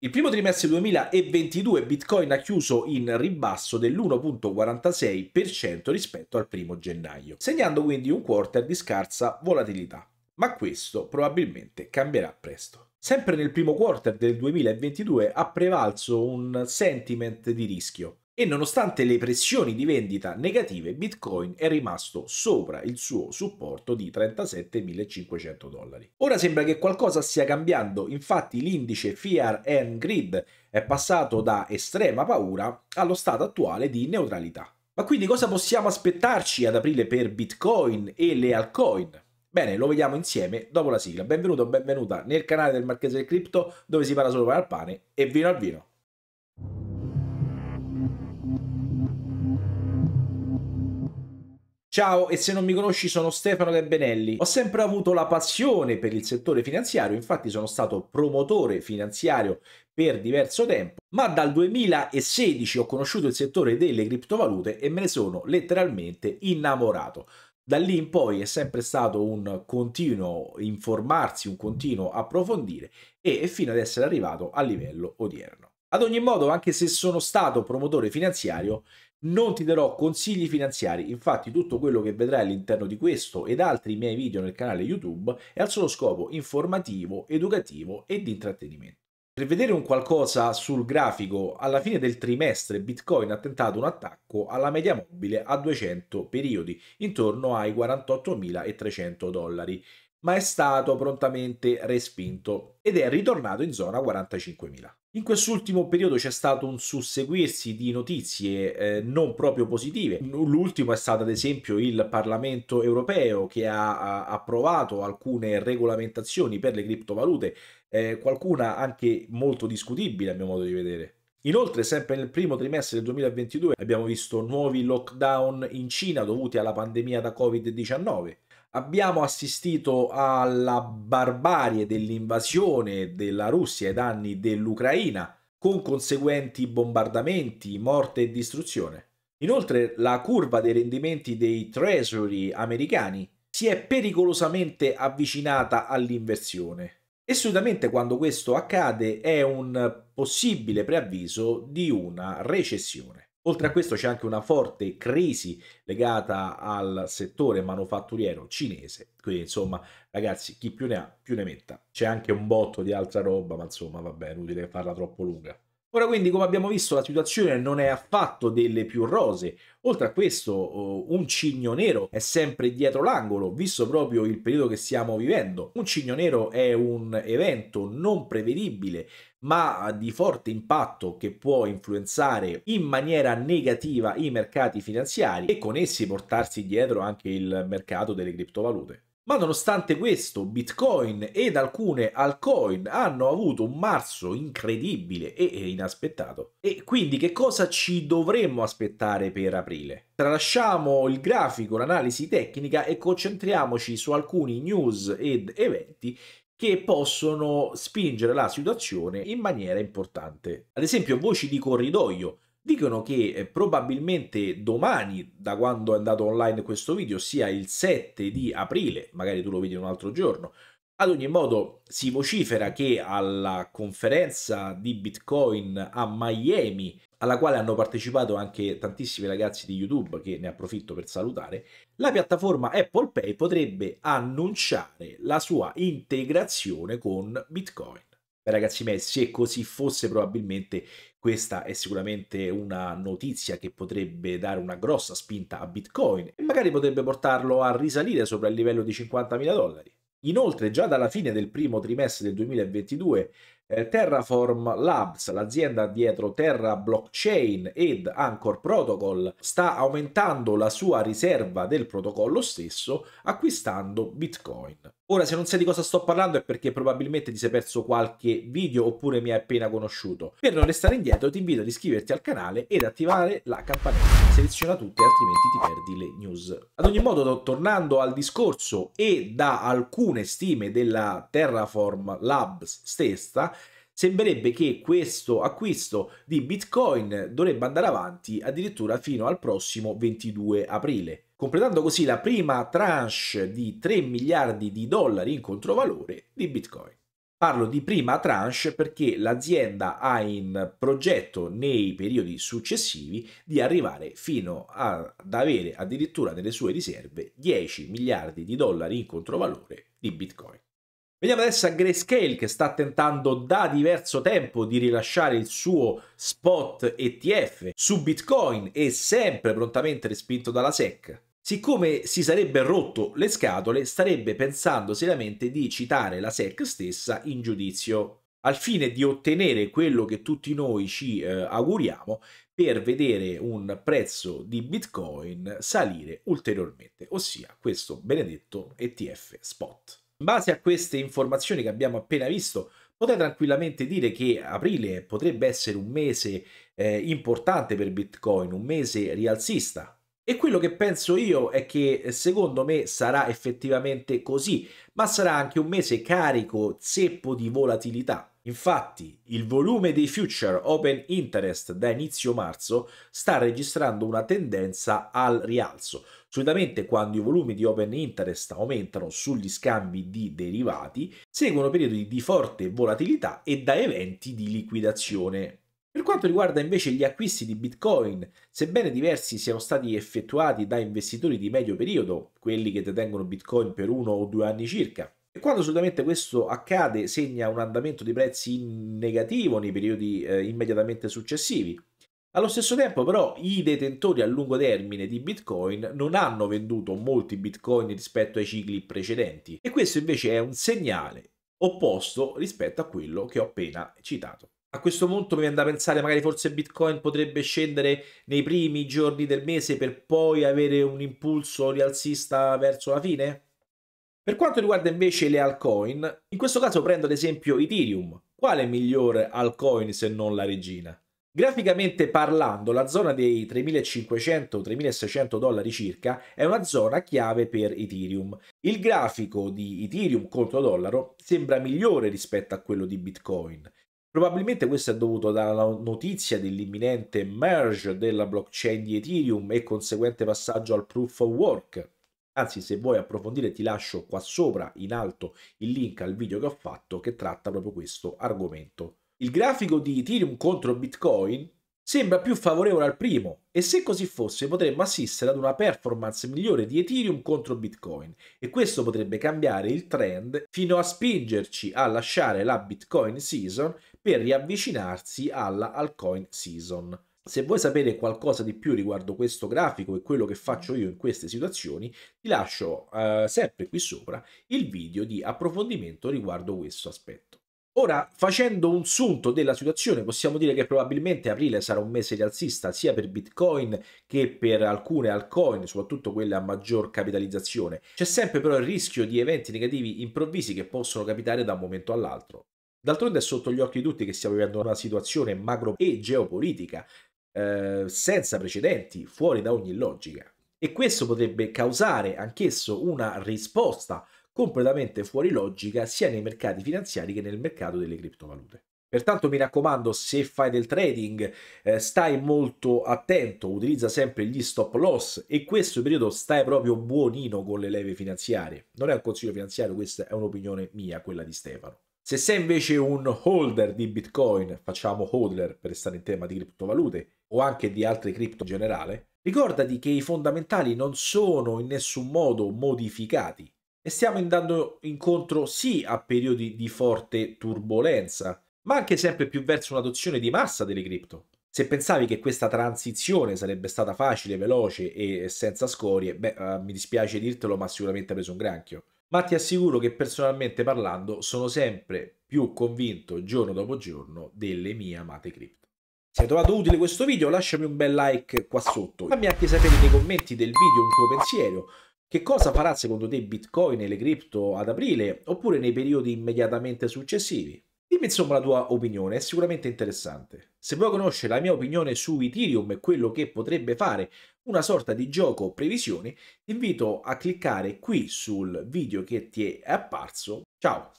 Il primo trimestre 2022 Bitcoin ha chiuso in ribasso dell'1.46% rispetto al primo gennaio, segnando quindi un quarter di scarsa volatilità. Ma questo probabilmente cambierà presto. Sempre nel primo quarter del 2022 ha prevalso un sentiment di rischio, e nonostante le pressioni di vendita negative, Bitcoin è rimasto sopra il suo supporto di 37.500 dollari. Ora sembra che qualcosa stia cambiando, infatti l'indice Fear and Grid è passato da estrema paura allo stato attuale di neutralità. Ma quindi cosa possiamo aspettarci ad aprile per Bitcoin e le altcoin? Bene, lo vediamo insieme dopo la sigla. Benvenuto o benvenuta nel canale del Marchese del Cripto dove si parla solo pane al pane e vino al vino. Ciao e se non mi conosci sono Stefano De Benelli. Ho sempre avuto la passione per il settore finanziario, infatti sono stato promotore finanziario per diverso tempo, ma dal 2016 ho conosciuto il settore delle criptovalute e me ne sono letteralmente innamorato. Da lì in poi è sempre stato un continuo informarsi, un continuo approfondire e fino ad essere arrivato a livello odierno. Ad ogni modo, anche se sono stato promotore finanziario, non ti darò consigli finanziari, infatti tutto quello che vedrai all'interno di questo ed altri miei video nel canale YouTube è al solo scopo informativo, educativo e di intrattenimento. Per vedere un qualcosa sul grafico, alla fine del trimestre Bitcoin ha tentato un attacco alla media mobile a 200 periodi, intorno ai 48.300 dollari, ma è stato prontamente respinto ed è ritornato in zona 45.000. In quest'ultimo periodo c'è stato un susseguirsi di notizie eh, non proprio positive. L'ultimo è stato ad esempio il Parlamento europeo che ha, ha approvato alcune regolamentazioni per le criptovalute, eh, qualcuna anche molto discutibile a mio modo di vedere. Inoltre, sempre nel primo trimestre del 2022 abbiamo visto nuovi lockdown in Cina dovuti alla pandemia da Covid-19. Abbiamo assistito alla barbarie dell'invasione della Russia ai danni dell'Ucraina, con conseguenti bombardamenti, morte e distruzione. Inoltre, la curva dei rendimenti dei treasury americani si è pericolosamente avvicinata all'inversione e solitamente quando questo accade è un possibile preavviso di una recessione. Oltre a questo c'è anche una forte crisi legata al settore manufatturiero cinese, quindi insomma ragazzi chi più ne ha più ne metta. C'è anche un botto di altra roba, ma insomma vabbè, è inutile farla troppo lunga. Ora quindi, come abbiamo visto, la situazione non è affatto delle più rose. Oltre a questo, oh, un cigno nero è sempre dietro l'angolo, visto proprio il periodo che stiamo vivendo. Un cigno nero è un evento non prevedibile, ma eh, di forte impatto che può influenzare in maniera negativa i mercati finanziari e con essi portarsi dietro anche il mercato delle criptovalute. Ma nonostante questo, Bitcoin ed alcune altcoin hanno avuto un marzo incredibile e inaspettato. E quindi che cosa ci dovremmo aspettare per aprile? Tralasciamo il grafico, l'analisi tecnica e concentriamoci su alcuni news ed eventi che possono spingere la situazione in maniera importante. Ad esempio, voci di corridoio dicono che eh, probabilmente domani, da quando è andato online questo video, sia il 7 di aprile, magari tu lo vedi un altro giorno, ad ogni modo si vocifera che alla conferenza di Bitcoin a Miami, alla quale hanno partecipato anche tantissimi ragazzi di YouTube, che ne approfitto per salutare, la piattaforma Apple Pay potrebbe annunciare la sua integrazione con Bitcoin ragazzi miei, se così fosse probabilmente questa è sicuramente una notizia che potrebbe dare una grossa spinta a Bitcoin e magari potrebbe portarlo a risalire sopra il livello di 50.000 dollari. Inoltre, già dalla fine del primo trimestre del 2022, eh, Terraform Labs, l'azienda dietro Terra Blockchain ed Anchor Protocol, sta aumentando la sua riserva del protocollo stesso acquistando Bitcoin. Ora, se non sai di cosa sto parlando è perché probabilmente ti sei perso qualche video oppure mi hai appena conosciuto. Per non restare indietro ti invito ad iscriverti al canale ed attivare la campanella. Seleziona tutte, altrimenti ti perdi le news. Ad ogni modo, tornando al discorso e da alcune stime della Terraform Labs stessa, sembrerebbe che questo acquisto di Bitcoin dovrebbe andare avanti addirittura fino al prossimo 22 aprile completando così la prima tranche di 3 miliardi di dollari in controvalore di Bitcoin. Parlo di prima tranche perché l'azienda ha in progetto nei periodi successivi di arrivare fino ad avere addirittura nelle sue riserve 10 miliardi di dollari in controvalore di Bitcoin. Vediamo adesso a Grayscale che sta tentando da diverso tempo di rilasciare il suo spot ETF su Bitcoin e sempre prontamente respinto dalla SEC. Siccome si sarebbe rotto le scatole, starebbe pensando seriamente di citare la SEC stessa in giudizio al fine di ottenere quello che tutti noi ci eh, auguriamo per vedere un prezzo di Bitcoin salire ulteriormente, ossia questo benedetto ETF spot. In base a queste informazioni che abbiamo appena visto, potrei tranquillamente dire che aprile potrebbe essere un mese eh, importante per Bitcoin, un mese rialzista. E quello che penso io è che eh, secondo me sarà effettivamente così, ma sarà anche un mese carico zeppo di volatilità. Infatti, il volume dei future open interest da inizio marzo sta registrando una tendenza al rialzo. Solitamente quando i volumi di open interest aumentano sugli scambi di derivati, seguono periodi di forte volatilità e da eventi di liquidazione. Per quanto riguarda invece gli acquisti di Bitcoin, sebbene diversi siano stati effettuati da investitori di medio periodo, quelli che detengono Bitcoin per uno o due anni circa, e quando solitamente questo accade segna un andamento di prezzi negativo nei periodi eh, immediatamente successivi. Allo stesso tempo però i detentori a lungo termine di Bitcoin non hanno venduto molti Bitcoin rispetto ai cicli precedenti e questo invece è un segnale opposto rispetto a quello che ho appena citato. A questo punto mi viene da pensare magari forse Bitcoin potrebbe scendere nei primi giorni del mese per poi avere un impulso rialzista verso la fine? Per quanto riguarda invece le altcoin, in questo caso prendo ad esempio Ethereum. Quale migliore altcoin se non la regina? Graficamente parlando, la zona dei 3500-3600 dollari circa è una zona chiave per Ethereum. Il grafico di Ethereum contro dollaro sembra migliore rispetto a quello di Bitcoin. Probabilmente questo è dovuto alla notizia dell'imminente merge della blockchain di Ethereum e conseguente passaggio al proof of work. Anzi, se vuoi approfondire ti lascio qua sopra in alto il link al video che ho fatto che tratta proprio questo argomento. Il grafico di Ethereum contro Bitcoin sembra più favorevole al primo e se così fosse potremmo assistere ad una performance migliore di Ethereum contro Bitcoin e questo potrebbe cambiare il trend fino a spingerci a lasciare la Bitcoin season per riavvicinarsi alla Alcoin season. Se vuoi sapere qualcosa di più riguardo questo grafico e quello che faccio io in queste situazioni, ti lascio eh, sempre qui sopra il video di approfondimento riguardo questo aspetto. Ora, facendo un sunto della situazione, possiamo dire che probabilmente aprile sarà un mese rialzista sia per Bitcoin che per alcune altcoin, soprattutto quelle a maggior capitalizzazione. C'è sempre però il rischio di eventi negativi improvvisi che possono capitare da un momento all'altro. D'altronde è sotto gli occhi di tutti che stiamo vivendo una situazione macro e geopolitica eh, senza precedenti, fuori da ogni logica. E questo potrebbe causare anch'esso una risposta completamente fuori logica sia nei mercati finanziari che nel mercato delle criptovalute. Pertanto mi raccomando, se fai del trading, eh, stai molto attento, utilizza sempre gli stop loss e questo periodo stai proprio buonino con le leve finanziarie. Non è un consiglio finanziario, questa è un'opinione mia, quella di Stefano. Se sei invece un holder di Bitcoin, facciamo holder per stare in tema di criptovalute o anche di altre cripto in generale, ricordati che i fondamentali non sono in nessun modo modificati e stiamo andando incontro sì a periodi di forte turbolenza, ma anche sempre più verso un'adozione di massa delle cripto. Se pensavi che questa transizione sarebbe stata facile, veloce e senza scorie, beh, eh, mi dispiace dirtelo, ma sicuramente ha preso un granchio ma ti assicuro che personalmente parlando sono sempre più convinto giorno dopo giorno delle mie amate cripto. Se hai trovato utile questo video lasciami un bel like qua sotto, fammi anche sapere nei commenti del video un tuo pensiero, che cosa farà secondo te Bitcoin e le cripto ad aprile oppure nei periodi immediatamente successivi? Dimmi insomma la tua opinione, è sicuramente interessante. Se vuoi conoscere la mia opinione su Ethereum e quello che potrebbe fare una sorta di gioco previsioni, ti invito a cliccare qui sul video che ti è apparso. Ciao!